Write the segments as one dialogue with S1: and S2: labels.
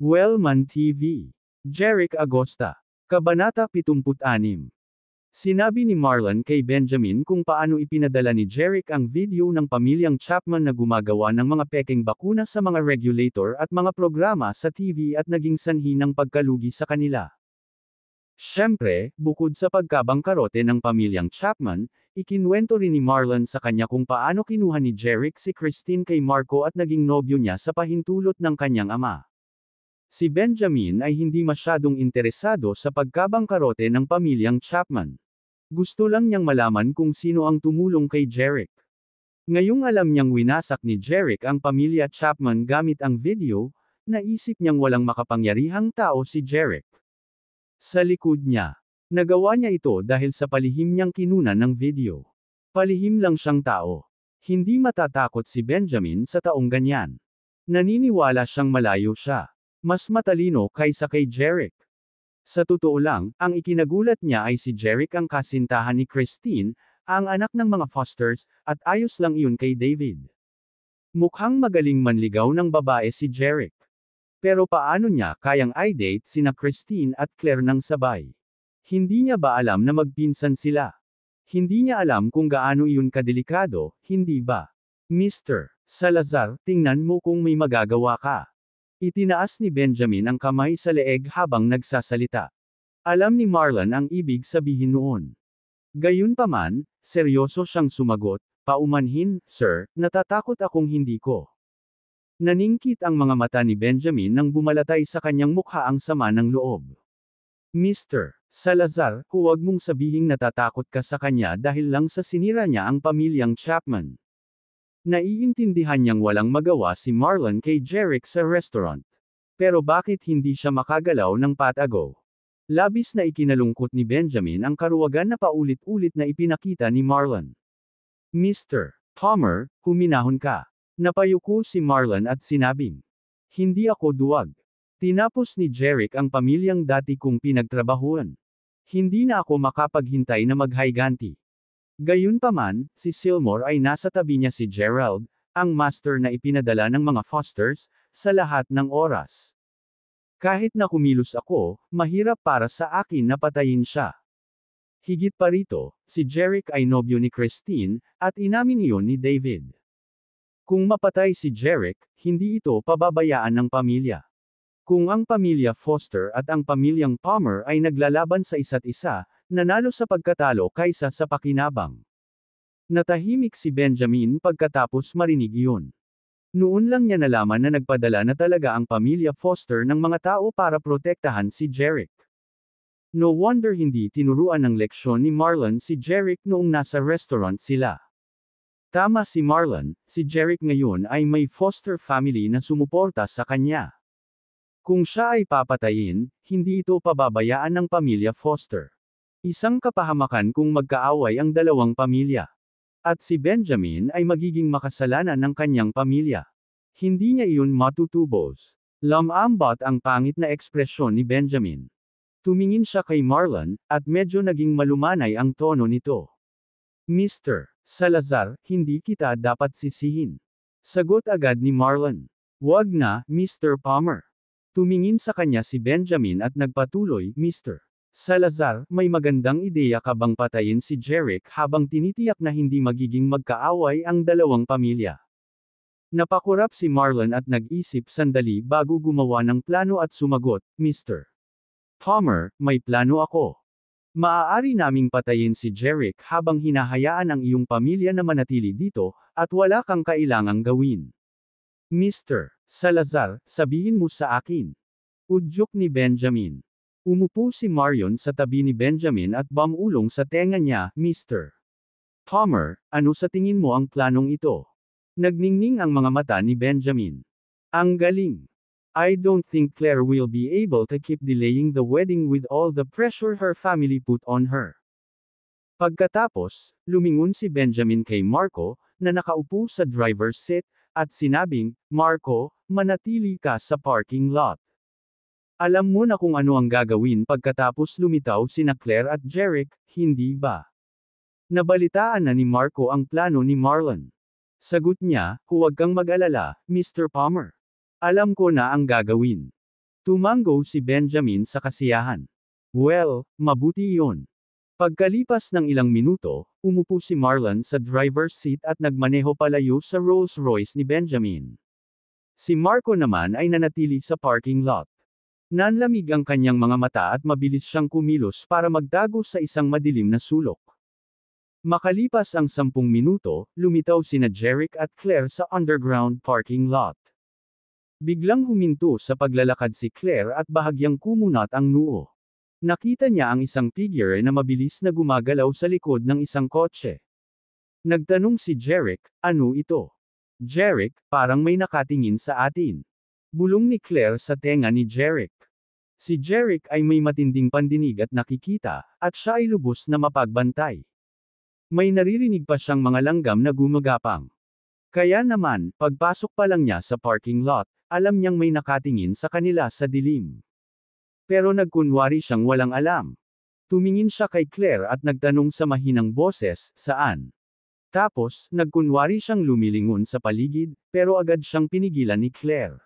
S1: Wellman TV. Jeric Agosta. Kabanata 76. Sinabi ni Marlon kay Benjamin kung paano ipinadala ni Jeric ang video ng pamilyang Chapman na gumagawa ng mga peking bakuna sa mga regulator at mga programa sa TV at naging sanhi ng pagkalugi sa kanila. Siyempre, bukod sa pagkabangkarote ng pamilyang Chapman, ikinwento rin ni Marlon sa kanya kung paano kinuha ni Jeric si Christine kay Marco at naging nobyo niya sa pahintulot ng kanyang ama. Si Benjamin ay hindi masyadong interesado sa pagkabangkarote ng pamilyang Chapman. Gusto lang niyang malaman kung sino ang tumulong kay Jerick. Ngayong alam niyang winasak ni Jerick ang pamilya Chapman gamit ang video, naisip niyang walang makapangyarihang tao si Jerick. Sa likod niya, nagawa niya ito dahil sa palihim niyang kinuna ng video. Palihim lang siyang tao. Hindi matatakot si Benjamin sa taong ganyan. Naniniwala siyang malayo siya. Mas matalino kaysa kay Jeric. Sa totoo lang, ang ikinagulat niya ay si Jeric ang kasintahan ni Christine, ang anak ng mga Fosters, at ayos lang iyon kay David. Mukhang magaling manligaw ng babae si Jeric. Pero paano niya kayang i-date sina Christine at Claire ng sabay? Hindi niya ba alam na magpinsan sila? Hindi niya alam kung gaano iyon kadelikado, hindi ba? Mr. Salazar, tingnan mo kung may magagawa ka. Itinaas ni Benjamin ang kamay sa leeg habang nagsasalita. Alam ni Marlon ang ibig sabihin noon. Gayunpaman, seryoso siyang sumagot, paumanhin, sir, natatakot akong hindi ko. Naningkit ang mga mata ni Benjamin nang bumalatay sa kanyang mukha ang sama ng loob. Mr. Salazar, huwag mong sabihing natatakot ka sa kanya dahil lang sa sinira niya ang pamilyang Chapman. Naiintindihan niyang walang magawa si Marlon kay Jerick sa restaurant. Pero bakit hindi siya makagalaw ng patago? Labis na ikinalungkot ni Benjamin ang karuwagan na paulit-ulit na ipinakita ni Marlon. Mr. Palmer, huminahon ka. Napayuko si Marlon at sinabing, Hindi ako duwag. Tinapos ni Jerick ang pamilyang dati kong pinagtrabahuan. Hindi na ako makapaghintay na maghayganti. Gayunpaman, si Silmore ay nasa tabi niya si Gerald, ang master na ipinadala ng mga fosters, sa lahat ng oras. Kahit na kumilos ako, mahirap para sa akin na patayin siya. Higit pa rito, si Jeric ay nobyo ni Christine, at inamin iyon ni David. Kung mapatay si Jeric, hindi ito pababayaan ng pamilya. Kung ang pamilya Foster at ang pamilyang Palmer ay naglalaban sa isa't isa, Nanalo sa pagkatalo kaysa sa pakinabang. Natahimik si Benjamin pagkatapos marinig iyon. Noon lang niya nalaman na nagpadala na talaga ang pamilya Foster ng mga tao para protektahan si Jerick. No wonder hindi tinuruan ng leksyon ni Marlon si Jerick noong nasa restaurant sila. Tama si Marlon, si Jerick ngayon ay may foster family na sumuporta sa kanya. Kung siya ay papatayin, hindi ito pababayaan ng pamilya Foster. Isang kapahamakan kung magkaaway ang dalawang pamilya. At si Benjamin ay magiging makasalanan ng kanyang pamilya. Hindi niya iyon matutubos. Lamambot ang pangit na ekspresyon ni Benjamin. Tumingin siya kay Marlon, at medyo naging malumanay ang tono nito. Mr. Salazar, hindi kita dapat sisihin. Sagot agad ni Marlon. Wag na, Mr. Palmer. Tumingin sa kanya si Benjamin at nagpatuloy, Mr. Salazar, may magandang ideya ka bang patayin si Jeric habang tinitiyak na hindi magiging magkaaway ang dalawang pamilya? Napakurap si Marlon at nag-isip sandali bago gumawa ng plano at sumagot, Mr. Palmer, may plano ako. Maaari naming patayin si Jeric habang hinahayaan ang iyong pamilya na manatili dito, at wala kang kailangang gawin. Mr. Salazar, sabihin mo sa akin. Udyok ni Benjamin. Umupo si Marion sa tabi ni Benjamin at bamulong sa tenga niya, Mr. Palmer, ano sa tingin mo ang planong ito? Nagningning ang mga mata ni Benjamin. Ang galing. I don't think Claire will be able to keep delaying the wedding with all the pressure her family put on her. Pagkatapos, lumingon si Benjamin kay Marco, na nakaupo sa driver's seat, at sinabing, Marco, manatili ka sa parking lot. Alam mo na kung ano ang gagawin pagkatapos lumitaw sina Claire at Jeric, hindi ba? Nabalitaan na ni Marco ang plano ni Marlon. Sagot niya, huwag kang mag-alala, Mr. Palmer. Alam ko na ang gagawin. Tumango si Benjamin sa kasiyahan. Well, mabuti yon. Pagkalipas ng ilang minuto, umupo si Marlon sa driver's seat at nagmaneho palayo sa Rolls Royce ni Benjamin. Si Marco naman ay nanatili sa parking lot. Nanlamig ang kanyang mga mata at mabilis siyang kumilos para magtago sa isang madilim na sulok. Makalipas ang sampung minuto, lumitaw sina Jeric at Claire sa underground parking lot. Biglang huminto sa paglalakad si Claire at bahagyang kumunat ang noo. Nakita niya ang isang figure na mabilis na gumagalaw sa likod ng isang kotse. Nagtanong si Jeric, ano ito? Jeric, parang may nakatingin sa atin. Bulong ni Claire sa tenga ni Jeric. Si Jeric ay may matinding pandinig at nakikita, at siya ay lubos na mapagbantay. May naririnig pa siyang mga langgam na gumagapang. Kaya naman, pagpasok pa lang niya sa parking lot, alam niyang may nakatingin sa kanila sa dilim. Pero nagkunwari siyang walang alam. Tumingin siya kay Claire at nagtanong sa mahinang boses, saan? Tapos, nagkunwari siyang lumilingon sa paligid, pero agad siyang pinigilan ni Claire.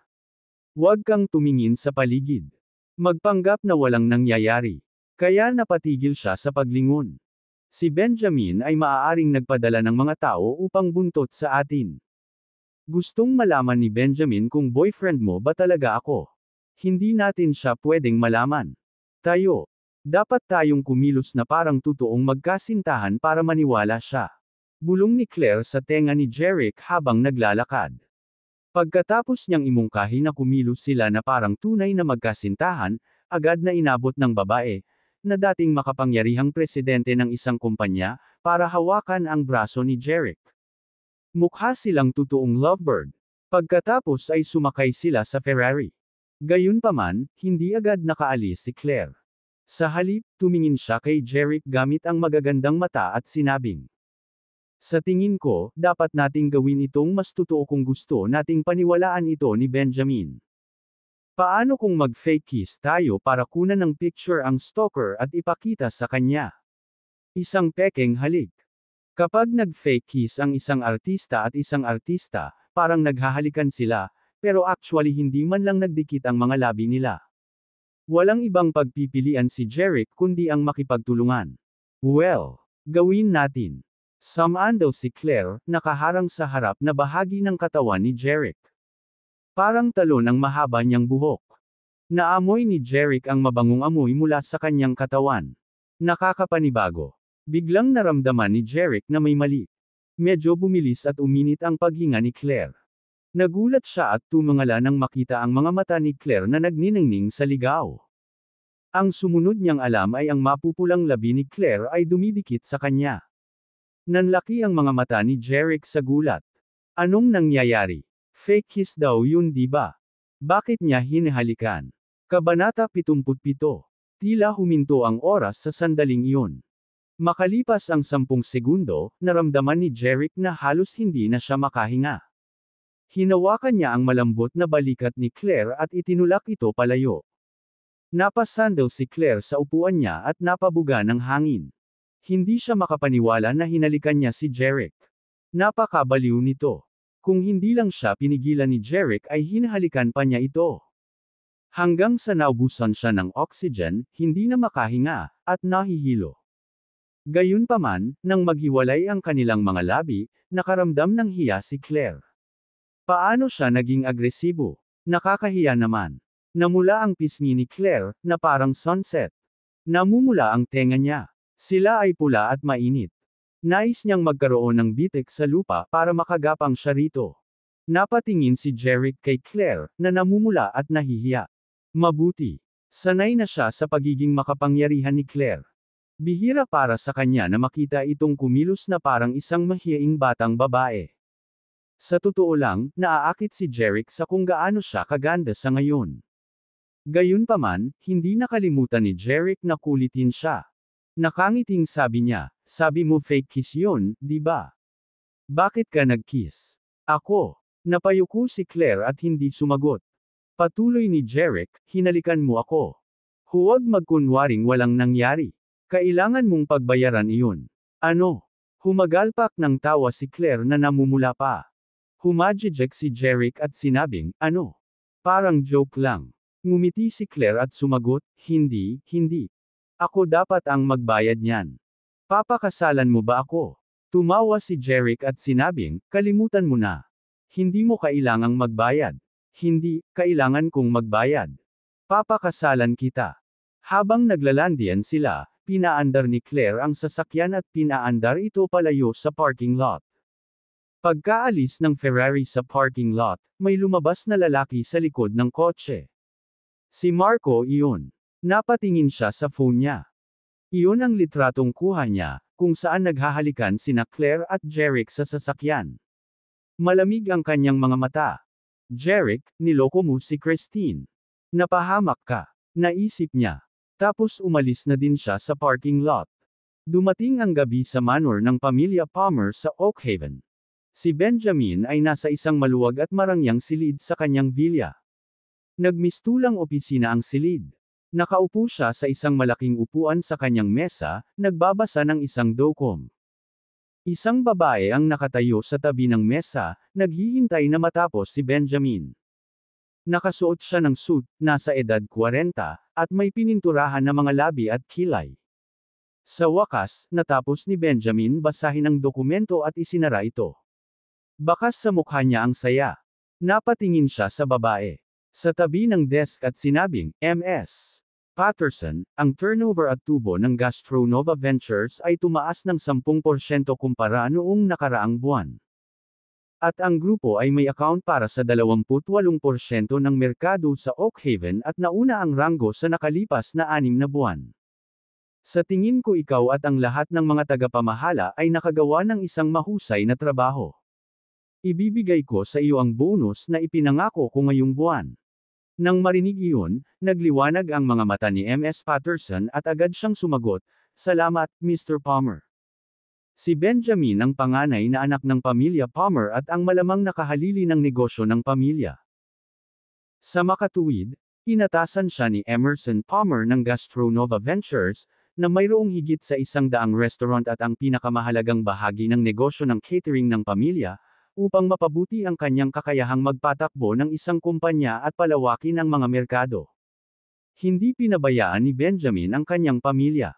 S1: Huwag kang tumingin sa paligid. Magpanggap na walang nangyayari. Kaya napatigil siya sa paglingon. Si Benjamin ay maaaring nagpadala ng mga tao upang buntot sa atin. Gustong malaman ni Benjamin kung boyfriend mo ba talaga ako. Hindi natin siya pwedeng malaman. Tayo. Dapat tayong kumilos na parang totoong magkasintahan para maniwala siya. Bulong ni Claire sa tenga ni Jeric habang naglalakad. Pagkatapos niyang imungkahi na kumilos sila na parang tunay na magkasintahan, agad na inabot ng babae, na dating makapangyarihang presidente ng isang kumpanya, para hawakan ang braso ni Jeric. Mukha silang totoong lovebird. Pagkatapos ay sumakay sila sa Ferrari. Gayunpaman, hindi agad nakaalis si Claire. Sa halip, tumingin siya kay Jeric gamit ang magagandang mata at sinabing, sa tingin ko, dapat nating gawin itong mas totoo kung gusto nating paniwalaan ito ni Benjamin. Paano kung mag-fake kiss tayo para kunan ng picture ang stalker at ipakita sa kanya? Isang pekeng halik. Kapag nag-fake kiss ang isang artista at isang artista, parang naghahalikan sila, pero actually hindi man lang nagdikit ang mga labi nila. Walang ibang pagpipilian si Jeric kundi ang makipagtulungan. Well, gawin natin. Samaan daw si Claire, nakaharang sa harap na bahagi ng katawan ni Jeric. Parang talon ang mahaba niyang buhok. Naamoy ni Jeric ang mabangong amoy mula sa kanyang katawan. Nakakapanibago. Biglang naramdaman ni Jeric na may mali. Medyo bumilis at uminit ang paghinga ni Claire. Nagulat siya at tumangala nang makita ang mga mata ni Claire na nagniningning sa ligaw. Ang sumunod niyang alam ay ang mapupulang labi ni Claire ay dumidikit sa kanya. Nanlaki ang mga mata ni Jeric sa gulat. Anong nangyayari? Fake kiss daw yun di ba? Bakit niya hinahalikan? Kabanata 77. Tila huminto ang oras sa sandaling iyon. Makalipas ang sampung segundo, naramdaman ni Jeric na halos hindi na siya makahinga. Hinawakan niya ang malambot na balikat ni Claire at itinulak ito palayo. Napasandal si Claire sa upuan niya at napabuga ng hangin. Hindi siya makapaniwala na hinalikan niya si Jeric. Napakabaliw nito. Kung hindi lang siya pinigilan ni Jeric ay hinahalikan pa niya ito. Hanggang sa naubusan siya ng oxygen, hindi na makahinga, at nahihilo. Gayunpaman, nang maghiwalay ang kanilang mga labi, nakaramdam ng hiya si Claire. Paano siya naging agresibo? Nakakahiya naman. Namula ang pisngi ni Claire, na parang sunset. Namumula ang tenga niya. Sila ay pula at mainit. Nais niyang magkaroon ng bitik sa lupa para makagapang siya rito. Napatingin si Jeric kay Claire, na namumula at nahihiya. Mabuti. Sanay na siya sa pagiging makapangyarihan ni Claire. Bihira para sa kanya na makita itong kumilos na parang isang mahiyaing batang babae. Sa totoo lang, naaakit si Jeric sa kung gaano siya kaganda sa ngayon. Gayunpaman, hindi nakalimutan ni Jeric na kulitin siya. Nakangiting sabi niya, sabi mo fake kiss yun, di ba? Bakit ka nagkiss? Ako. Napayuko si Claire at hindi sumagot. Patuloy ni Jeric, hinalikan mo ako. Huwag magkunwaring walang nangyari. Kailangan mong pagbayaran iyon. Ano? Humagalpak ng tawa si Claire na namumula pa. Humajijek si Jeric at sinabing, ano? Parang joke lang. Ngumiti si Claire at sumagot, hindi, hindi, ako dapat ang magbayad niyan. Papakasalan mo ba ako? Tumawa si Jeric at sinabing, kalimutan mo na. Hindi mo kailangang magbayad. Hindi, kailangan kong magbayad. Papakasalan kita. Habang naglalandian sila, pinaandar ni Claire ang sasakyan at pinaandar ito palayo sa parking lot. Pagkaalis ng Ferrari sa parking lot, may lumabas na lalaki sa likod ng kotse. Si Marco iyon. Napatingin siya sa phone niya. Iyon ang litratong kuha niya, kung saan naghahalikan sina Claire at Jeric sa sasakyan. Malamig ang kanyang mga mata. Jeric, niloko mo si Christine. Napahamak ka. Naisip niya. Tapos umalis na din siya sa parking lot. Dumating ang gabi sa manor ng pamilya Palmer sa Oakhaven. Si Benjamin ay nasa isang maluwag at marangyang silid sa kanyang villa. Nagmistulang opisina ang silid. Nakaupo siya sa isang malaking upuan sa kanyang mesa, nagbabasa ng isang dokom. Isang babae ang nakatayo sa tabi ng mesa, naghihintay na matapos si Benjamin. Nakasuot siya ng suit, nasa edad 40, at may pininturahan na mga labi at kilay. Sa wakas, natapos ni Benjamin basahin ang dokumento at isinara ito. Bakas sa mukha niya ang saya. Napatingin siya sa babae. Sa tabi ng desk at sinabing, MS. Patterson, ang turnover at tubo ng Gastronova Ventures ay tumaas ng 10% kumpara noong nakaraang buwan. At ang grupo ay may account para sa 28% ng merkado sa Oak Haven at nauna ang ranggo sa nakalipas na anim na buwan. Sa tingin ko ikaw at ang lahat ng mga tagapamahala ay nakagawa ng isang mahusay na trabaho. Ibibigay ko sa iyo ang bonus na ipinangako ko ngayong buwan. Nang marinig iyon, nagliwanag ang mga mata ni M.S. Patterson at agad siyang sumagot, Salamat, Mr. Palmer. Si Benjamin ang panganay na anak ng pamilya Palmer at ang malamang nakahalili ng negosyo ng pamilya. Sa makatuwid, inatasan siya ni Emerson Palmer ng Gastronova Ventures, na mayroong higit sa isang daang restaurant at ang pinakamahalagang bahagi ng negosyo ng catering ng pamilya, upang mapabuti ang kanyang kakayahang magpatakbo ng isang kumpanya at palawakin ang mga merkado. Hindi pinabayaan ni Benjamin ang kanyang pamilya.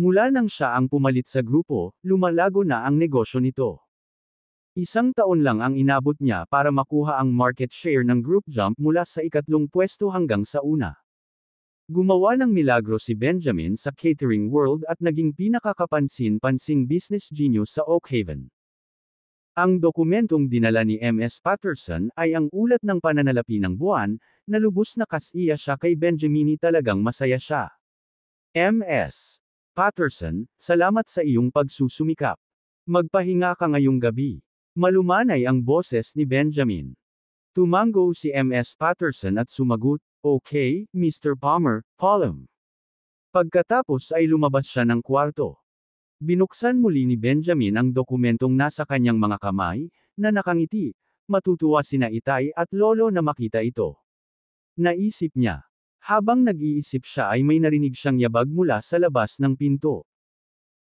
S1: Mula nang siya ang pumalit sa grupo, lumalago na ang negosyo nito. Isang taon lang ang inabot niya para makuha ang market share ng group jump mula sa ikatlong pwesto hanggang sa una. Gumawa ng milagro si Benjamin sa catering world at naging pinakakapansin-pansing business genius sa Oak Haven. Ang dokumentong dinala ni M.S. Patterson ay ang ulat ng pananalapi ng buwan, na lubos na kasiya siya kay Benjamini talagang masaya siya. M.S. Patterson, salamat sa iyong pagsusumikap. Magpahinga ka ngayong gabi. Malumanay ang boses ni Benjamin. Tumango si M.S. Patterson at sumagot, Okay, Mr. Palmer, Palom. Pagkatapos ay lumabas siya ng kwarto. Binuksan muli ni Benjamin ang dokumentong nasa kanyang mga kamay, na nakangiti, matutuwa sina Itay at Lolo na makita ito. Naisip niya. Habang nag-iisip siya ay may narinig siyang yabag mula sa labas ng pinto.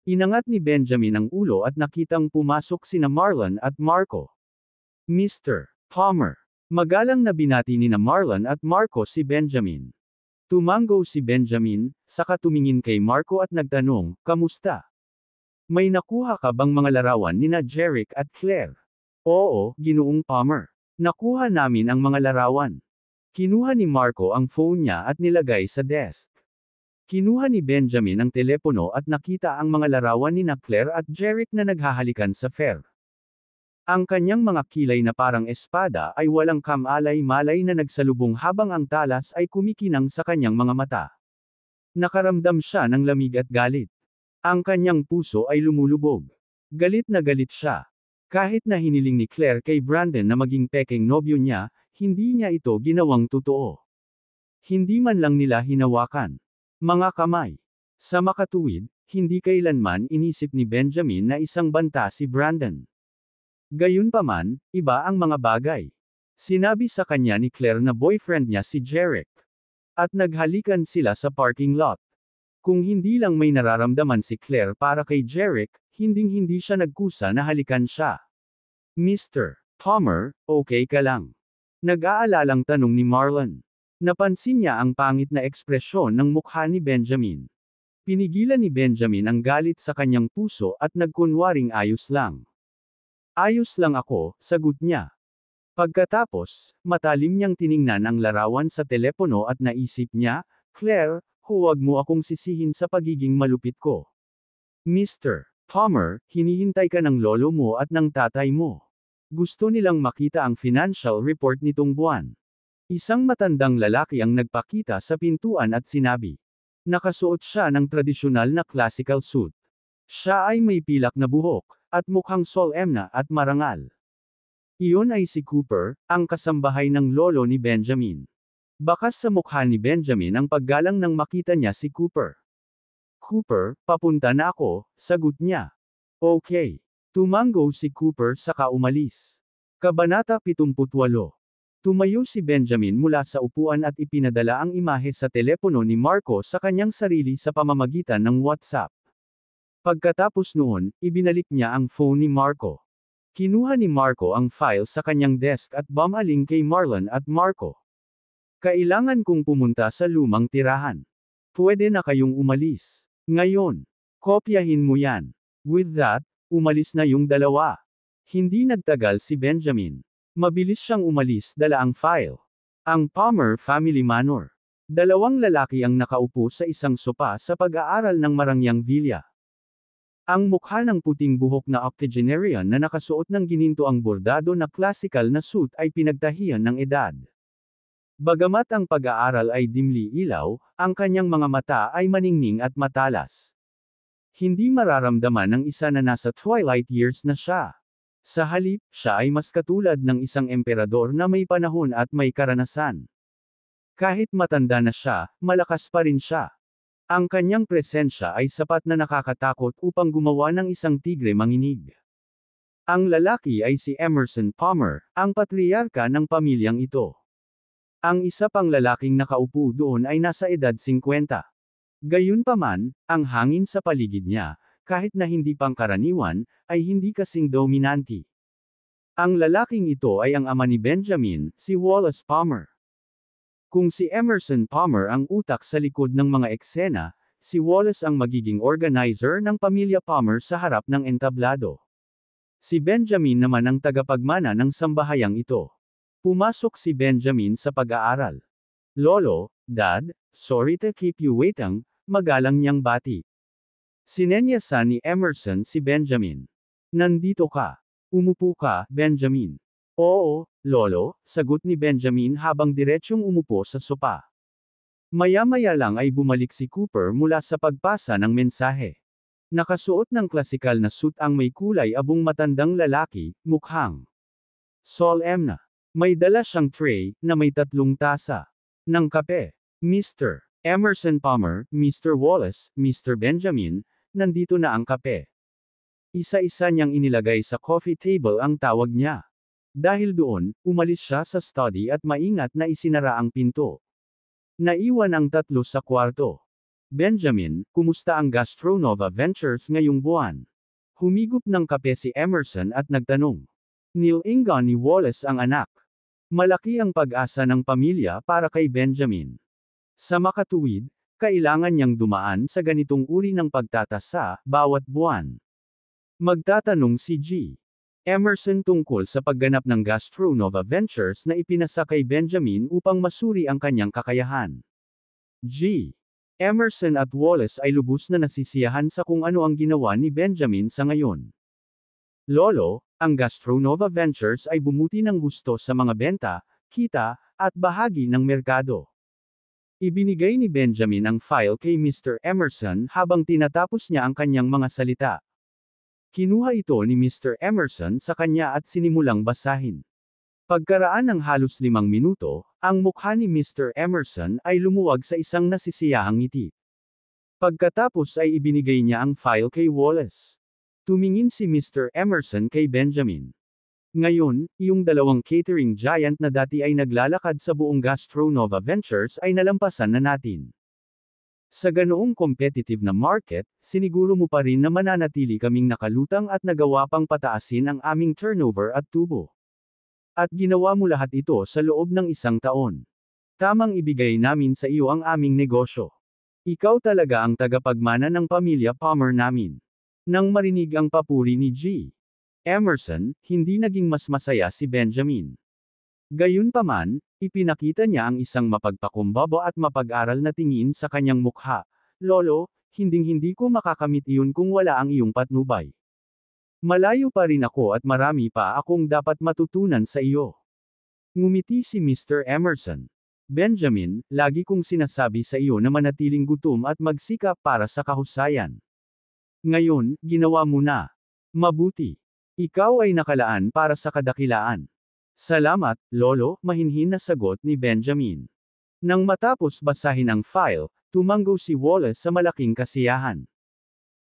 S1: Inangat ni Benjamin ang ulo at nakitang pumasok sina Marlon at Marco. Mr. Palmer. Magalang na binati ni na Marlon at Marco si Benjamin. Tumanggo si Benjamin, saka tumingin kay Marco at nagtanong, kamusta? May nakuha ka bang mga larawan ni Jeric at Claire? Oo, ginoong Palmer. Nakuha namin ang mga larawan. Kinuha ni Marco ang phone niya at nilagay sa desk. Kinuha ni Benjamin ang telepono at nakita ang mga larawan ni Claire at Jeric na naghahalikan sa fair. Ang kanyang mga kilay na parang espada ay walang kamalay-malay na nagsalubong habang ang talas ay kumikinang sa kanyang mga mata. Nakaramdam siya ng lamig at galit. Ang kanyang puso ay lumulubog. Galit na galit siya. Kahit na hiniling ni Claire kay Brandon na maging peking nobyo niya, hindi niya ito ginawang totoo. Hindi man lang nila hinawakan. Mga kamay. Sa makatuwid, hindi kailanman inisip ni Benjamin na isang banta si Brandon. Gayunpaman, iba ang mga bagay. Sinabi sa kanya ni Claire na boyfriend niya si Jarek. At naghalikan sila sa parking lot. Kung hindi lang may nararamdaman si Claire para kay Jeric, hinding-hindi siya nagkusa na halikan siya. Mr. Palmer, okay ka lang. Nag-aalalang tanong ni Marlon. Napansin niya ang pangit na ekspresyon ng mukha ni Benjamin. Pinigilan ni Benjamin ang galit sa kanyang puso at nagkunwaring ayos lang. Ayos lang ako, sagot niya. Pagkatapos, matalim niyang tiningnan ang larawan sa telepono at naisip niya, Claire, huwag mo akong sisihin sa pagiging malupit ko. Mr. Palmer, hinihintay ka ng lolo mo at ng tatay mo. Gusto nilang makita ang financial report nitong buwan. Isang matandang lalaki ang nagpakita sa pintuan at sinabi. Nakasuot siya ng tradisyonal na classical suit. Siya ay may pilak na buhok, at mukhang solemna at marangal. Iyon ay si Cooper, ang kasambahay ng lolo ni Benjamin. Bakas sa mukha ni Benjamin ang paggalang nang makita niya si Cooper. Cooper, papunta na ako, sagot niya. Okay. Tumango si Cooper saka umalis. Kabanata 78. Tumayo si Benjamin mula sa upuan at ipinadala ang imahe sa telepono ni Marco sa kanyang sarili sa pamamagitan ng WhatsApp. Pagkatapos noon, ibinalik niya ang phone ni Marco. Kinuha ni Marco ang file sa kanyang desk at bumaling kay Marlon at Marco. Kailangan kong pumunta sa lumang tirahan. Pwede na kayong umalis. Ngayon, kopyahin mo yan. With that, umalis na yung dalawa. Hindi nagtagal si Benjamin. Mabilis siyang umalis dala ang file. Ang Palmer Family Manor. Dalawang lalaki ang nakaupo sa isang sopa sa pag-aaral ng Marangyang Villa. Ang mukha ng puting buhok na octogenarian na nakasuot ng gininto bordado na classical na suit ay pinagtahian ng edad. Bagamat ang pag-aaral ay dimli ilaw, ang kanyang mga mata ay maningning at matalas. Hindi mararamdaman ng isa na nasa twilight years na siya. Sa halip, siya ay mas katulad ng isang emperador na may panahon at may karanasan. Kahit matanda na siya, malakas pa rin siya. Ang kanyang presensya ay sapat na nakakatakot upang gumawa ng isang tigre manginig. Ang lalaki ay si Emerson Palmer, ang patriarka ng pamilyang ito. Ang isa pang lalaking nakaupo doon ay nasa edad 50. Gayunpaman, ang hangin sa paligid niya, kahit na hindi pangkaraniwan, ay hindi kasing dominante. Ang lalaking ito ay ang ama ni Benjamin, si Wallace Palmer. Kung si Emerson Palmer ang utak sa likod ng mga eksena, si Wallace ang magiging organizer ng pamilya Palmer sa harap ng entablado. Si Benjamin naman ang tagapagmana ng sambahayang ito. Pumasok si Benjamin sa pag-aaral. Lolo, Dad, sorry to keep you waiting, magalang niyang bati. Sinenyasan ni Emerson si Benjamin. Nandito ka. Umupo ka, Benjamin. Oo, Lolo, sagot ni Benjamin habang diretsyong umupo sa sopa. Maya-maya lang ay bumalik si Cooper mula sa pagpasa ng mensahe. Nakasuot ng klasikal na suit ang may kulay abong matandang lalaki, mukhang. Sol M na. May dala siyang tray, na may tatlong tasa. Ng kape. Mr. Emerson Palmer, Mr. Wallace, Mr. Benjamin, nandito na ang kape. Isa-isa niyang inilagay sa coffee table ang tawag niya. Dahil doon, umalis siya sa study at maingat na isinara ang pinto. Naiwan ang tatlo sa kwarto. Benjamin, kumusta ang Gastronova Ventures ngayong buwan? Humigop ng kape si Emerson at nagtanong. Nilinggan ni Wallace ang anak. Malaki ang pag-asa ng pamilya para kay Benjamin. Sa makatuwid, kailangan niyang dumaan sa ganitong uri ng pagtatasa bawat buwan. Magtatanong si G. Emerson tungkol sa pagganap ng Gastronova Ventures na ipinasa kay Benjamin upang masuri ang kanyang kakayahan. G. Emerson at Wallace ay lubos na nasisiyahan sa kung ano ang ginawa ni Benjamin sa ngayon. Lolo, ang Gastronova Ventures ay bumuti ng gusto sa mga benta, kita, at bahagi ng merkado. Ibinigay ni Benjamin ang file kay Mr. Emerson habang tinatapos niya ang kanyang mga salita. Kinuha ito ni Mr. Emerson sa kanya at sinimulang basahin. Pagkaraan ng halos limang minuto, ang mukha ni Mr. Emerson ay lumuwag sa isang nasisiyahang ngiti. Pagkatapos ay ibinigay niya ang file kay Wallace. Tumingin si Mr. Emerson kay Benjamin. Ngayon, yung dalawang catering giant na dati ay naglalakad sa buong Gastronova Ventures ay nalampasan na natin. Sa ganoong competitive na market, siniguro mo pa rin na mananatili kaming nakalutang at nagawa pang pataasin ang aming turnover at tubo. At ginawa mo lahat ito sa loob ng isang taon. Tamang ibigay namin sa iyo ang aming negosyo. Ikaw talaga ang tagapagmana ng pamilya Palmer namin. Nang marinig ang papuri ni G. Emerson, hindi naging mas masaya si Benjamin. Gayunpaman, ipinakita niya ang isang mapagpakumbabo at mapag-aral na tingin sa kanyang mukha. Lolo, hinding-hindi ko makakamit iyon kung wala ang iyong patnubay. Malayo pa rin ako at marami pa akong dapat matutunan sa iyo. Ngumiti si Mr. Emerson. Benjamin, lagi kong sinasabi sa iyo na manatiling gutom at magsikap para sa kahusayan. Ngayon, ginawa mo na. Mabuti. Ikaw ay nakalaan para sa kadakilaan. Salamat, Lolo, mahinhin na sagot ni Benjamin. Nang matapos basahin ang file, tumanggo si Wallace sa malaking kasiyahan.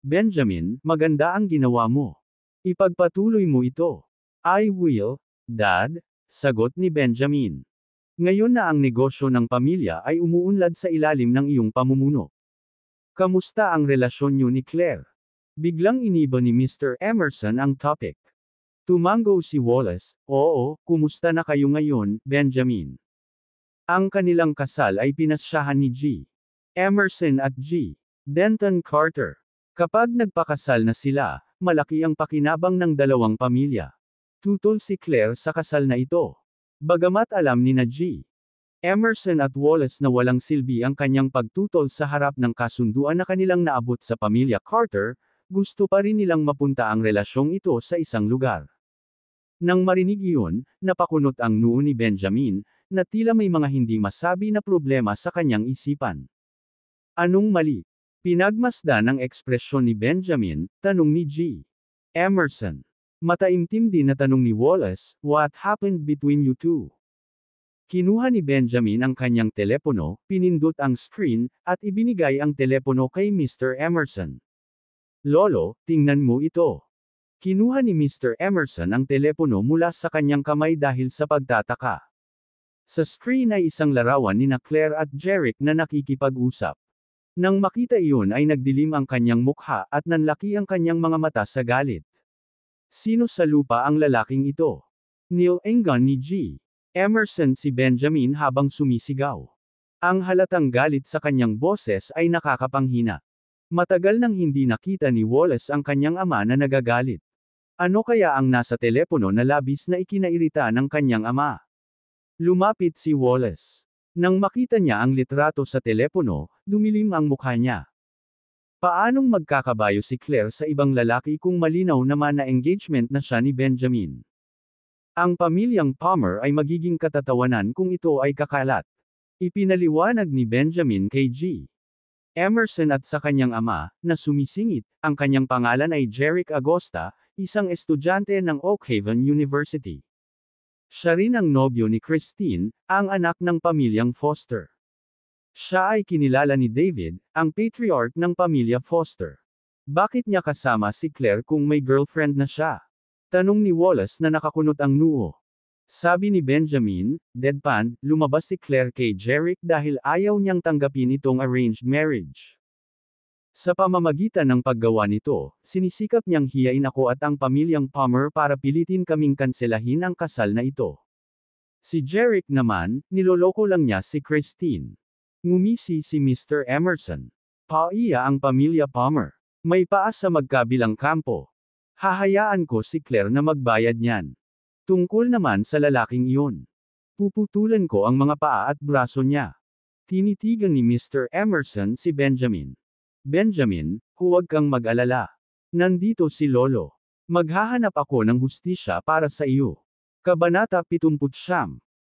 S1: Benjamin, maganda ang ginawa mo. Ipagpatuloy mo ito. I will, Dad, sagot ni Benjamin. Ngayon na ang negosyo ng pamilya ay umuunlad sa ilalim ng iyong pamumuno. Kamusta ang relasyon niyo ni Claire? Biglang iniba ni Mr. Emerson ang topic. Tumango si Wallace, oo, kumusta na kayo ngayon, Benjamin? Ang kanilang kasal ay pinasyahan ni G. Emerson at G. Denton Carter. Kapag nagpakasal na sila, malaki ang pakinabang ng dalawang pamilya. Tutol si Claire sa kasal na ito. Bagamat alam ni na G. Emerson at Wallace na walang silbi ang kanyang pagtutol sa harap ng kasunduan na kanilang naabot sa pamilya Carter, gusto pa rin nilang mapunta ang relasyong ito sa isang lugar. Nang marinig iyon, napakunot ang noo ni Benjamin, na tila may mga hindi masabi na problema sa kanyang isipan. Anong mali? Pinagmasda ng ekspresyon ni Benjamin, tanong ni G. Emerson. Mataimtim din na tanong ni Wallace, what happened between you two? Kinuha ni Benjamin ang kanyang telepono, pinindot ang screen, at ibinigay ang telepono kay Mr. Emerson. Lolo, tingnan mo ito. Kinuha ni Mr. Emerson ang telepono mula sa kanyang kamay dahil sa pagtataka. Sa screen ay isang larawan ni na Claire at Jeric na nakikipag-usap. Nang makita iyon ay nagdilim ang kanyang mukha at nanlaki ang kanyang mga mata sa galit. Sino sa lupa ang lalaking ito? Neil Engon ni G. Emerson si Benjamin habang sumisigaw. Ang halatang galit sa kanyang boses ay nakakapanghina. Matagal nang hindi nakita ni Wallace ang kanyang ama na nagagalit. Ano kaya ang nasa telepono na labis na ikinairita ng kanyang ama? Lumapit si Wallace. Nang makita niya ang litrato sa telepono, dumilim ang mukha niya. Paanong magkakabayo si Claire sa ibang lalaki kung malinaw naman na engagement na siya ni Benjamin? Ang pamilyang Palmer ay magiging katatawanan kung ito ay kakalat. Ipinaliwanag ni Benjamin kay G. Emerson at sa kanyang ama, na sumisingit, ang kanyang pangalan ay Jeric Agosta, isang estudyante ng Oakhaven University. Siya rin ang nobyo ni Christine, ang anak ng pamilyang Foster. Siya ay kinilala ni David, ang patriarch ng pamilya Foster. Bakit niya kasama si Claire kung may girlfriend na siya? Tanong ni Wallace na nakakunot ang noo. Sabi ni Benjamin, deadpan, lumabas si Claire kay Jeric dahil ayaw niyang tanggapin itong arranged marriage. Sa pamamagitan ng paggawa nito, sinisikap niyang hiyain ako at ang pamilyang Palmer para pilitin kaming kanselahin ang kasal na ito. Si Jeric naman, niloloko lang niya si Christine. Ngumisi si Mr. Emerson. Paiya ang pamilya Palmer. May paa sa magkabilang kampo. Hahayaan ko si Claire na magbayad niyan. Tungkol naman sa lalaking iyon. Puputulan ko ang mga paa at braso niya. Tinitigan ni Mr. Emerson si Benjamin. Benjamin, huwag kang mag-alala. Nandito si Lolo. Maghahanap ako ng hustisya para sa iyo. Kabanata 79.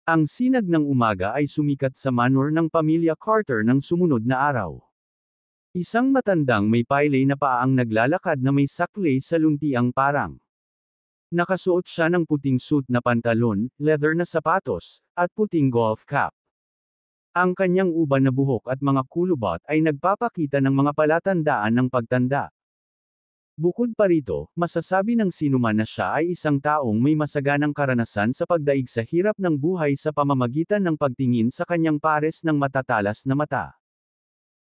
S1: Ang sinag ng umaga ay sumikat sa manor ng pamilya Carter ng sumunod na araw. Isang matandang may pilay na paa ang naglalakad na may saklay sa luntiang parang. Nakasuot siya ng puting suit na pantalon, leather na sapatos, at puting golf cap. Ang kanyang uban na buhok at mga kulubot ay nagpapakita ng mga palatandaan ng pagtanda. Bukod pa rito, masasabi ng sinuman na siya ay isang taong may masaganang karanasan sa pagdaig sa hirap ng buhay sa pamamagitan ng pagtingin sa kanyang pares ng matatalas na mata.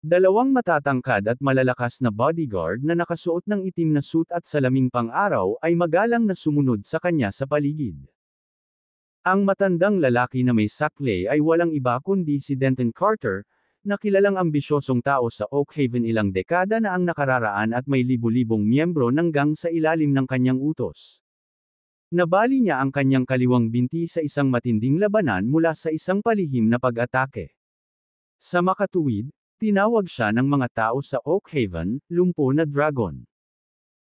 S1: Dalawang matatangkad at malalakas na bodyguard na nakasuot ng itim na suit at salaming pang-araw ay magalang na sumunod sa kanya sa paligid. Ang matandang lalaki na may sakle ay walang iba kundi si Denton Carter, na kilalang ambisyosong tao sa Oak Haven ilang dekada na ang nakararaan at may libu-libong miyembro ng gang sa ilalim ng kanyang utos. Nabali niya ang kanyang kaliwang binti sa isang matinding labanan mula sa isang palihim na pag-atake. Sa makatuwid, Tinawag siya ng mga tao sa Oak Haven, lumpo na dragon.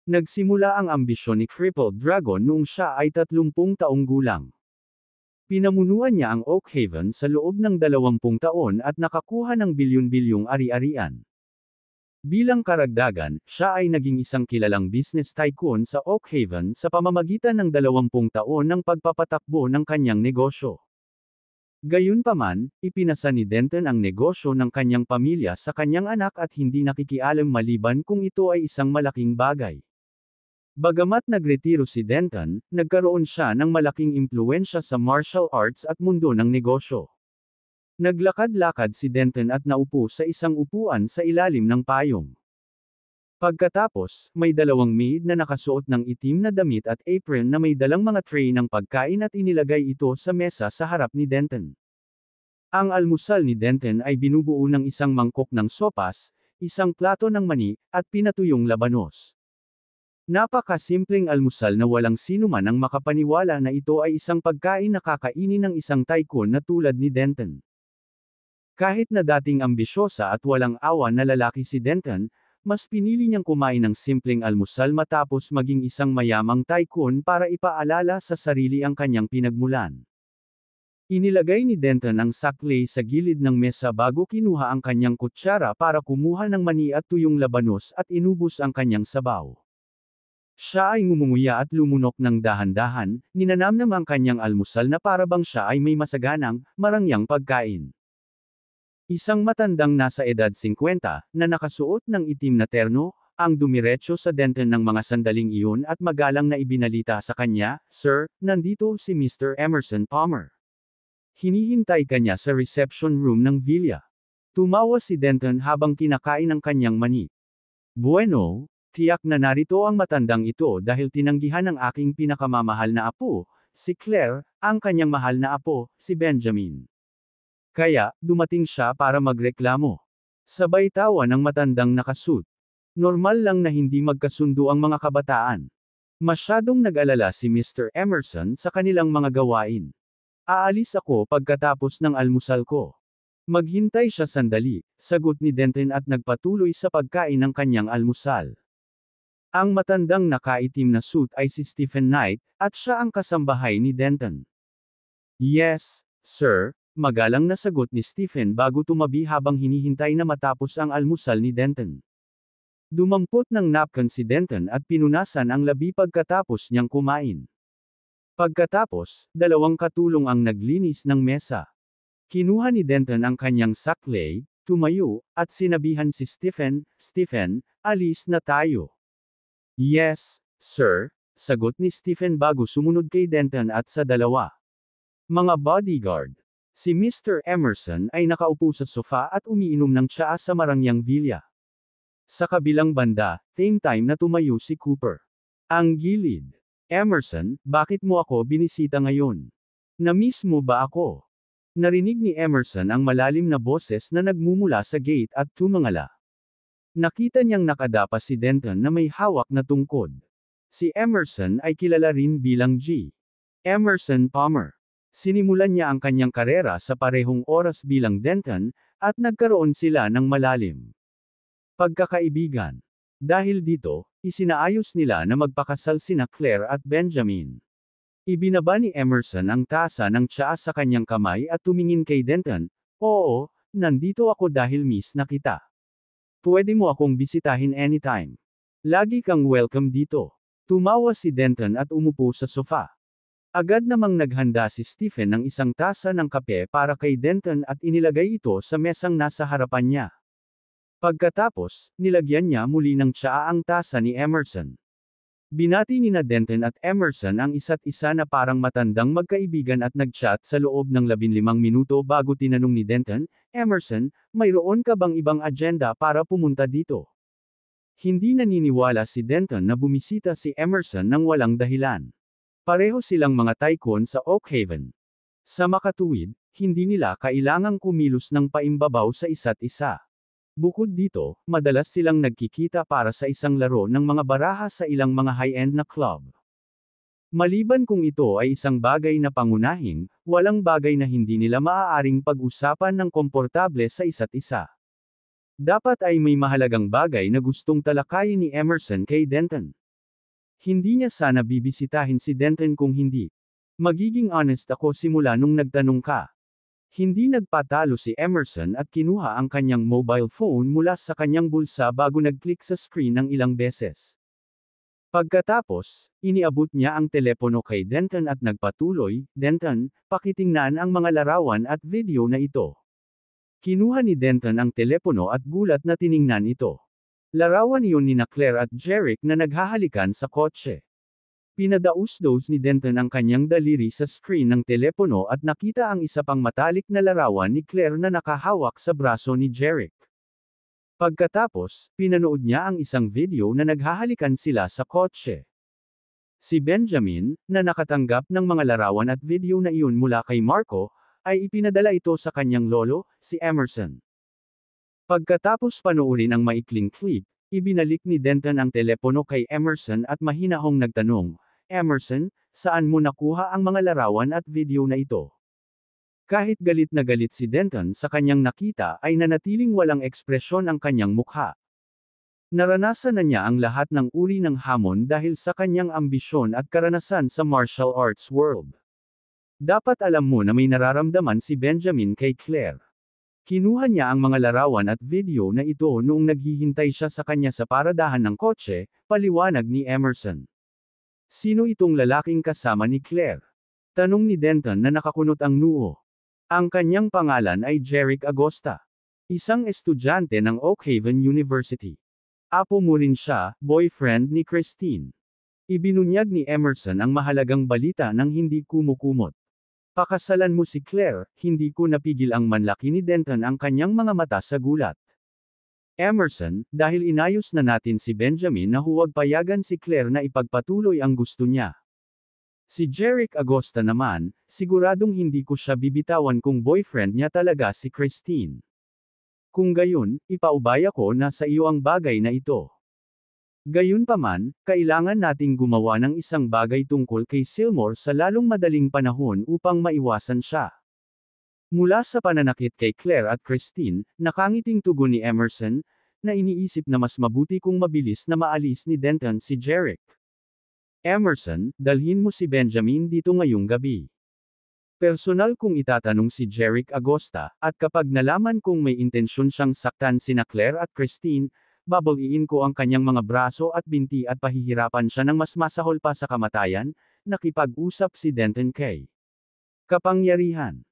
S1: Nagsimula ang ambisyon ni Crippled Dragon noong siya ay 30 taong gulang. Pinamunuan niya ang Oak Haven sa loob ng 20 taon at nakakuha ng bilyon-bilyong ari-arian. Bilang karagdagan, siya ay naging isang kilalang business tycoon sa Oak Haven sa pamamagitan ng 20 taon ng pagpapatakbo ng kanyang negosyo. Gayunpaman, ipinasa ni Denton ang negosyo ng kanyang pamilya sa kanyang anak at hindi nakikialam maliban kung ito ay isang malaking bagay. Bagamat nagretiro si Denton, nagkaroon siya ng malaking impluensya sa martial arts at mundo ng negosyo. Naglakad-lakad si Denton at naupo sa isang upuan sa ilalim ng payong. Pagkatapos, may dalawang maid na nakasuot ng itim na damit at apron na may dalang mga tray ng pagkain at inilagay ito sa mesa sa harap ni Denton. Ang almusal ni Denton ay binubuo ng isang mangkok ng sopas, isang plato ng mani, at pinatuyong labanos. Napakasimpleng almusal na walang sinuman ang makapaniwala na ito ay isang pagkain na kakainin ng isang tycoon na tulad ni Denton. Kahit na dating ambisyosa at walang awa na lalaki si Denton, mas pinili niyang kumain ng simpleng almusal matapos maging isang mayamang tycoon para ipaalala sa sarili ang kanyang pinagmulan. Inilagay ni Denton ang saklay sa gilid ng mesa bago kinuha ang kanyang kutsara para kumuha ng mani at tuyong labanos at inubos ang kanyang sabaw. Siya ay ngumunguya at lumunok ng dahan-dahan, ninanamnam ang kanyang almusal na parabang siya ay may masaganang, marangyang pagkain. Isang matandang nasa edad 50, na nakasuot ng itim na terno, ang dumiretso sa denton ng mga sandaling iyon at magalang na ibinalita sa kanya, Sir, nandito si Mr. Emerson Palmer. Hinihintay kanya sa reception room ng villa. Tumawa si Denton habang kinakain ang kanyang mani. Bueno, tiyak na narito ang matandang ito dahil tinanggihan ng aking pinakamamahal na apo, si Claire, ang kanyang mahal na apo, si Benjamin. Kaya, dumating siya para magreklamo. Sabay tawa ng matandang nakasuit. Normal lang na hindi magkasundo ang mga kabataan. Masyadong nag-alala si Mr. Emerson sa kanilang mga gawain. Aalis ako pagkatapos ng almusal ko. Maghintay siya sandali, sagot ni Denton at nagpatuloy sa pagkain ng kanyang almusal. Ang matandang nakaitim na suit ay si Stephen Knight, at siya ang kasambahay ni Denton. Yes, sir, Magalang na sagot ni Stephen bago tumabi habang hinihintay na matapos ang almusal ni Denton. Dumampot ng napkin si Denton at pinunasan ang labi pagkatapos niyang kumain. Pagkatapos, dalawang katulong ang naglinis ng mesa. Kinuha ni Denton ang kanyang saklay, tumayo, at sinabihan si Stephen, Stephen, alis na tayo. Yes, sir, sagot ni Stephen bago sumunod kay Denton at sa dalawa. Mga bodyguard, Si Mr. Emerson ay nakaupo sa sofa at umiinom ng tsaa sa marangyang bilya. Sa kabilang banda, same time na tumayo si Cooper. Ang gilid. Emerson, bakit mo ako binisita ngayon? Namiss mo ba ako? Narinig ni Emerson ang malalim na boses na nagmumula sa gate at tumangala. Nakita niyang nakadapa si Denton na may hawak na tungkod. Si Emerson ay kilala rin bilang G. Emerson Palmer sinimulan niya ang kanyang karera sa parehong oras bilang Denton, at nagkaroon sila ng malalim pagkakaibigan. Dahil dito, isinaayos nila na magpakasal sina Claire at Benjamin. Ibinaba ni Emerson ang tasa ng tsaa sa kanyang kamay at tumingin kay Denton, Oo, nandito ako dahil miss na kita. Pwede mo akong bisitahin anytime. Lagi kang welcome dito. Tumawa si Denton at umupo sa sofa. Agad namang naghanda si Stephen ng isang tasa ng kape para kay Denton at inilagay ito sa mesang nasa harapan niya. Pagkatapos, nilagyan niya muli ng tsaa ang tasa ni Emerson. Binati ni na Denton at Emerson ang isa't isa na parang matandang magkaibigan at nagchat sa loob ng 15 minuto bago tinanong ni Denton, Emerson, mayroon ka bang ibang agenda para pumunta dito? Hindi naniniwala si Denton na bumisita si Emerson ng walang dahilan. Pareho silang mga tycoon sa Oakhaven. Sa makatuwid, hindi nila kailangang kumilos ng paimbabaw sa isa't isa. Bukod dito, madalas silang nagkikita para sa isang laro ng mga baraha sa ilang mga high-end na club. Maliban kung ito ay isang bagay na pangunahin, walang bagay na hindi nila maaaring pag-usapan ng komportable sa isa't isa. Dapat ay may mahalagang bagay na gustong talakayin ni Emerson K. Denton. Hindi niya sana bibisitahin si Denton kung hindi. Magiging honest ako simula nung nagtanong ka. Hindi nagpatalo si Emerson at kinuha ang kanyang mobile phone mula sa kanyang bulsa bago nag-click sa screen ng ilang beses. Pagkatapos, iniabot niya ang telepono kay Denton at nagpatuloy, Denton, pakitingnan ang mga larawan at video na ito. Kinuha ni Denton ang telepono at gulat na tiningnan ito. Larawan iyon ni na Claire at Jeric na naghahalikan sa kotse. Pinadausdos dose ni Denton ang kanyang daliri sa screen ng telepono at nakita ang isa pang matalik na larawan ni Claire na nakahawak sa braso ni Jeric. Pagkatapos, pinanood niya ang isang video na naghahalikan sila sa kotse. Si Benjamin, na nakatanggap ng mga larawan at video na iyon mula kay Marco, ay ipinadala ito sa kanyang lolo, si Emerson. Pagkatapos panoorin ang maikling clip, ibinalik ni Denton ang telepono kay Emerson at mahinahong nagtanong, Emerson, saan mo nakuha ang mga larawan at video na ito? Kahit galit na galit si Denton sa kanyang nakita ay nanatiling walang ekspresyon ang kanyang mukha. Naranasan na niya ang lahat ng uri ng hamon dahil sa kanyang ambisyon at karanasan sa martial arts world. Dapat alam mo na may nararamdaman si Benjamin kay Claire. Kinuha niya ang mga larawan at video na ito noong naghihintay siya sa kanya sa paradahan ng kotse, paliwanag ni Emerson. Sino itong lalaking kasama ni Claire? Tanong ni Denton na nakakunot ang noo. Ang kanyang pangalan ay Jeric Agosta. Isang estudyante ng Oak Haven University. Apo mo rin siya, boyfriend ni Christine. Ibinunyag ni Emerson ang mahalagang balita ng hindi kumukumot. Pakasalan mo si Claire, hindi ko napigil ang manlaki ni Denton ang kanyang mga mata sa gulat. Emerson, dahil inayos na natin si Benjamin na huwag payagan si Claire na ipagpatuloy ang gusto niya. Si Jeric Agosta naman, siguradong hindi ko siya bibitawan kung boyfriend niya talaga si Christine. Kung gayon, ipaubaya ko na sa iyo ang bagay na ito. Gayunpaman, kailangan nating gumawa ng isang bagay tungkol kay Silmore sa lalong madaling panahon upang maiwasan siya. Mula sa pananakit kay Claire at Christine, nakangiting tugon ni Emerson, na iniisip na mas mabuti kung mabilis na maalis ni Denton si Jerick. Emerson, dalhin mo si Benjamin dito ngayong gabi. Personal kong itatanong si Jerick Agosta, at kapag nalaman kong may intensyon siyang saktan sina Claire at Christine, babaliin ko ang kanyang mga braso at binti at pahihirapan siya ng mas masahol pa sa kamatayan, nakipag-usap si Denton K. Kapangyarihan.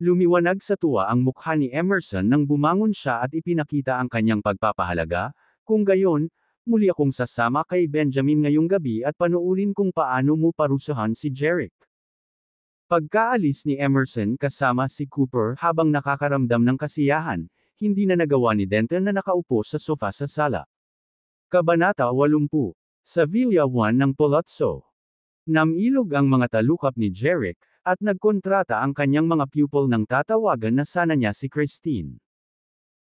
S1: Lumiwanag sa tuwa ang mukha ni Emerson nang bumangon siya at ipinakita ang kanyang pagpapahalaga, kung gayon, muli akong sasama kay Benjamin ngayong gabi at panuurin kung paano mo parusahan si Jerick. Pagkaalis ni Emerson kasama si Cooper habang nakakaramdam ng kasiyahan, hindi na nagawa ni Denton na nakaupo sa sofa sa sala. Kabanata 80. Sa Villa 1 ng Palazzo. Namilog ang mga talukap ni Jeric, at nagkontrata ang kanyang mga pupil ng tatawagan na sana niya si Christine.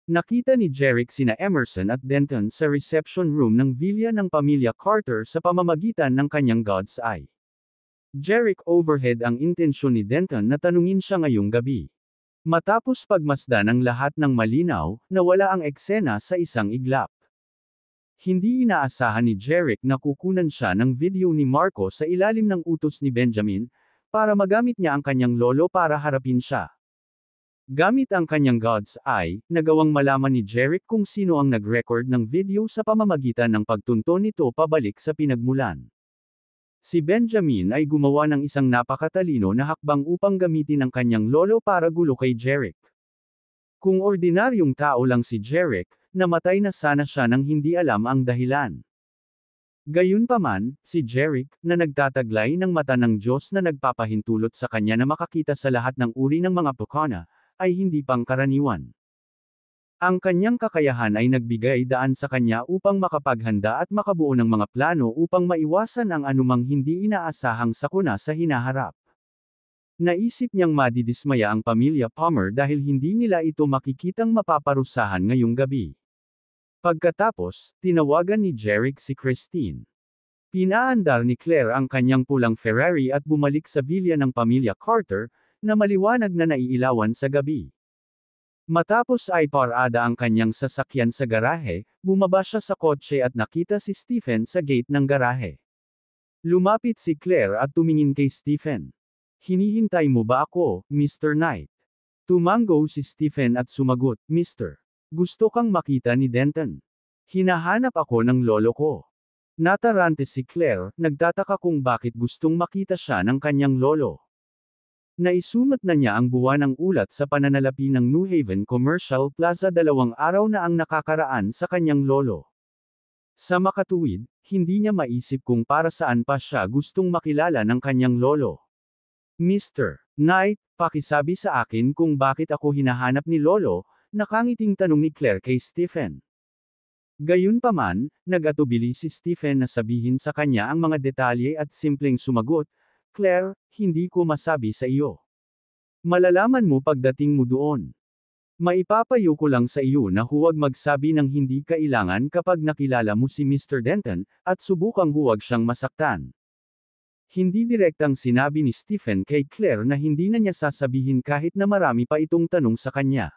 S1: Nakita ni Jeric sina Emerson at Denton sa reception room ng villa ng pamilya Carter sa pamamagitan ng kanyang God's Eye. Jeric overhead ang intensyon ni Denton na tanungin siya ngayong gabi. Matapos pagmasdan ang lahat ng malinaw, nawala ang eksena sa isang iglap. Hindi inaasahan ni Jeric na kukunan siya ng video ni Marco sa ilalim ng utos ni Benjamin, para magamit niya ang kanyang lolo para harapin siya. Gamit ang kanyang God's Eye, nagawang malaman ni Jeric kung sino ang nag-record ng video sa pamamagitan ng pagtunto nito pabalik sa pinagmulan. Si Benjamin ay gumawa ng isang napakatalino na hakbang upang gamitin ang kanyang lolo para gulo kay Jeric. Kung ordinaryong tao lang si Jeric, namatay na sana siya nang hindi alam ang dahilan. Gayunpaman, si Jeric, na nagtataglay ng mata ng Diyos na nagpapahintulot sa kanya na makakita sa lahat ng uri ng mga pukana, ay hindi pangkaraniwan. Ang kanyang kakayahan ay nagbigay daan sa kanya upang makapaghanda at makabuo ng mga plano upang maiwasan ang anumang hindi inaasahang sakuna sa hinaharap. Naisip niyang madidismaya ang pamilya Palmer dahil hindi nila ito makikitang mapaparusahan ngayong gabi. Pagkatapos, tinawagan ni Jeric si Christine. Pinaandar ni Claire ang kanyang pulang Ferrari at bumalik sa villa ng pamilya Carter, na maliwanag na naiilawan sa gabi. Matapos ay parada ang kanyang sasakyan sa garahe, bumaba siya sa kotse at nakita si Stephen sa gate ng garahe. Lumapit si Claire at tumingin kay Stephen. Hinihintay mo ba ako, Mr. Knight? Tumango si Stephen at sumagot, Mr. Gusto kang makita ni Denton. Hinahanap ako ng lolo ko. Natarante si Claire, nagtataka kung bakit gustong makita siya ng kanyang lolo. Naisumat na niya ang buwanang ulat sa pananalapi ng New Haven Commercial Plaza dalawang araw na ang nakakaraan sa kanyang lolo. Sa makatuwid, hindi niya maisip kung para saan pa siya gustong makilala ng kanyang lolo. Mr. Knight, pakisabi sa akin kung bakit ako hinahanap ni lolo, nakangiting tanong ni Claire kay Stephen. Gayunpaman, nagatubili si Stephen na sabihin sa kanya ang mga detalye at simpleng sumagot, Claire, hindi ko masabi sa iyo. Malalaman mo pagdating mo doon. Maipapayo ko lang sa iyo na huwag magsabi ng hindi kailangan kapag nakilala mo si Mr. Denton, at subukang huwag siyang masaktan. Hindi direktang sinabi ni Stephen kay Claire na hindi na niya sasabihin kahit na marami pa itong tanong sa kanya.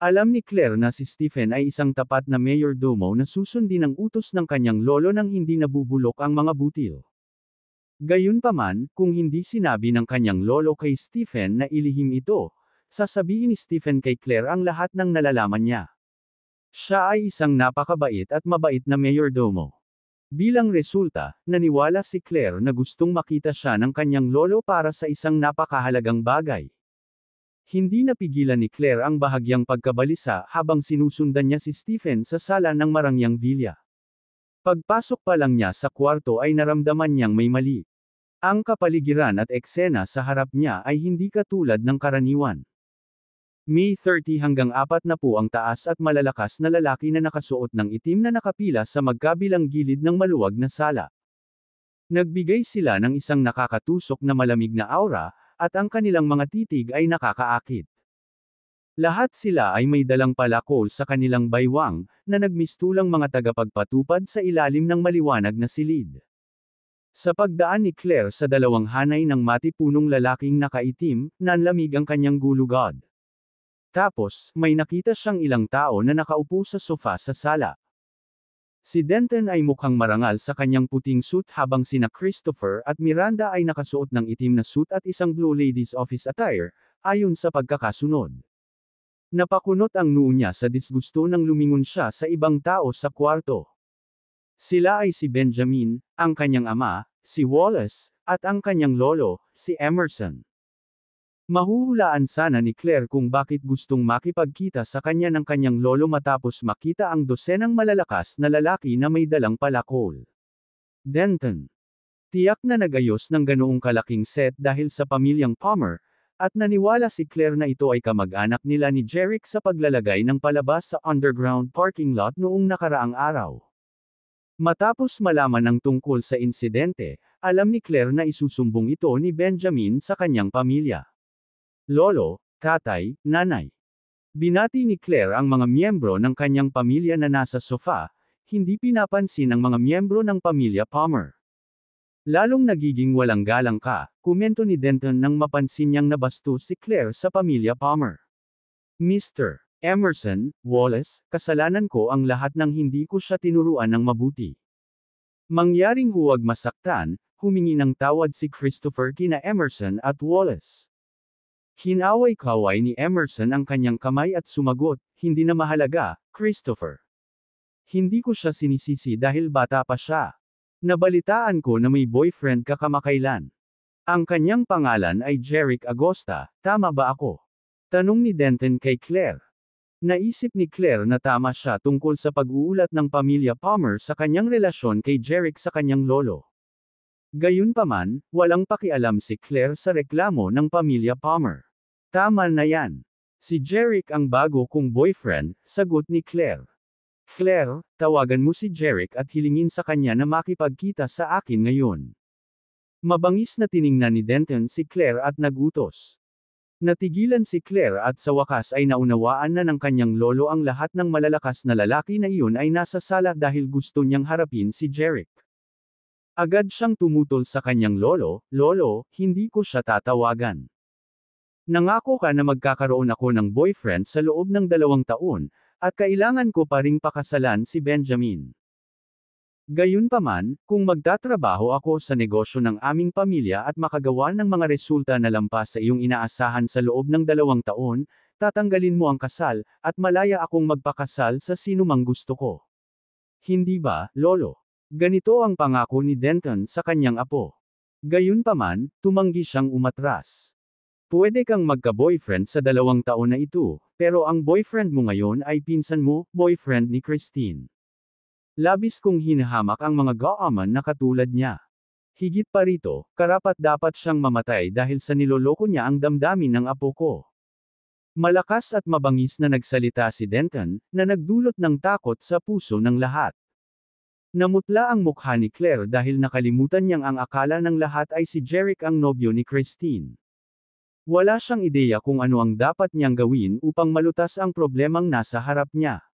S1: Alam ni Claire na si Stephen ay isang tapat na mayor mayordomo na susundin ang utos ng kanyang lolo nang hindi nabubulok ang mga butil. Gayunpaman, kung hindi sinabi ng kanyang lolo kay Stephen na ilihim ito, sasabihin ni Stephen kay Claire ang lahat ng nalalaman niya. Siya ay isang napakabait at mabait na mayordomo. Bilang resulta, naniwala si Claire na gustong makita siya ng kanyang lolo para sa isang napakahalagang bagay. Hindi napigilan ni Claire ang bahagyang pagkabalisa habang sinusundan niya si Stephen sa sala ng marangyang bilya. Pagpasok pa lang niya sa kwarto ay naramdaman niyang may mali. Ang kapaligiran at eksena sa harap niya ay hindi katulad ng karaniwan. May 30 hanggang 4 na po ang taas at malalakas na lalaki na nakasuot ng itim na nakapila sa magkabilang gilid ng maluwag na sala. Nagbigay sila ng isang nakakatusok na malamig na aura, at ang kanilang mga titig ay nakakaakit. Lahat sila ay may dalang palakol sa kanilang baywang, na nagmistulang mga tagapagpatupad sa ilalim ng maliwanag na silid. Sa pagdaan ni Claire sa dalawang hanay ng matipunong lalaking nakaitim, nanlamig ang kanyang gulugod. Tapos, may nakita siyang ilang tao na nakaupo sa sofa sa sala. Si Denton ay mukhang marangal sa kanyang puting suit habang sina Christopher at Miranda ay nakasuot ng itim na suit at isang blue ladies office attire, ayon sa pagkakasunod. Napakunot ang noo niya sa disgusto nang lumingon siya sa ibang tao sa kwarto. Sila ay si Benjamin, ang kanyang ama, si Wallace, at ang kanyang lolo, si Emerson. Mahuhulaan sana ni Claire kung bakit gustong makipagkita sa kanya ng kanyang lolo matapos makita ang dosenang malalakas na lalaki na may dalang palakol. Denton. Tiyak na nagayos ng ganoong kalaking set dahil sa pamilyang Palmer, at naniwala si Claire na ito ay kamag-anak nila ni Jerick sa paglalagay ng palabas sa underground parking lot noong nakaraang araw. Matapos malaman ang tungkol sa insidente, alam ni Claire na isusumbong ito ni Benjamin sa kanyang pamilya. Lolo, tatay, nanay. Binati ni Claire ang mga miyembro ng kanyang pamilya na nasa sofa, hindi pinapansin ng mga miyembro ng pamilya Palmer. Lalong nagiging walang galang ka, kumento ni Denton nang mapansin niyang nabastos si Claire sa pamilya Palmer. Mr. Emerson, Wallace, kasalanan ko ang lahat ng hindi ko siya tinuruan ng mabuti. Mangyaring huwag masaktan, humingi ng tawad si Christopher kina Emerson at Wallace. Hinaway-kaway ni Emerson ang kanyang kamay at sumagot, hindi na mahalaga, Christopher. Hindi ko siya sinisisi dahil bata pa siya. Nabalitaan ko na may boyfriend ka kamakailan. Ang kanyang pangalan ay Jeric Agosta, tama ba ako? Tanong ni Denton kay Claire. Naisip ni Claire na tama siya tungkol sa pag-uulat ng pamilya Palmer sa kanyang relasyon kay Jeric sa kanyang lolo. Gayunpaman, walang pakialam si Claire sa reklamo ng pamilya Palmer. Tama na yan. Si Jeric ang bago kong boyfriend, sagot ni Claire. Claire, tawagan mo si Jeric at hilingin sa kanya na makipagkita sa akin ngayon. Mabangis na tiningnan ni Denton si Claire at nagutos. Natigilan si Claire at sa wakas ay naunawaan na ng kanyang lolo ang lahat ng malalakas na lalaki na iyon ay nasa sala dahil gusto niyang harapin si Jeric. Agad siyang tumutol sa kanyang lolo, Lolo, hindi ko siya tatawagan. Nangako ka na magkakaroon ako ng boyfriend sa loob ng dalawang taon, at kailangan ko pa ring pakasalan si Benjamin. Gayunpaman, kung magtatrabaho ako sa negosyo ng aming pamilya at makagawa ng mga resulta na lampas sa iyong inaasahan sa loob ng dalawang taon, tatanggalin mo ang kasal, at malaya akong magpakasal sa sino mang gusto ko. Hindi ba, Lolo? Ganito ang pangako ni Denton sa kanyang apo. Gayunpaman, tumanggi siyang umatras. Pwede kang magka-boyfriend sa dalawang taon na ito, pero ang boyfriend mo ngayon ay pinsan mo, boyfriend ni Christine. Labis kong hinahamak ang mga Gaaman na katulad niya. Higit pa rito, karapat dapat siyang mamatay dahil sa niloloko niya ang damdamin ng apo ko. Malakas at mabangis na nagsalita si Denton, na nagdulot ng takot sa puso ng lahat. Namutla ang mukha ni Claire dahil nakalimutan niyang ang akala ng lahat ay si Jeric ang nobyo ni Christine. Wala siyang ideya kung ano ang dapat niyang gawin upang malutas ang problemang nasa harap niya.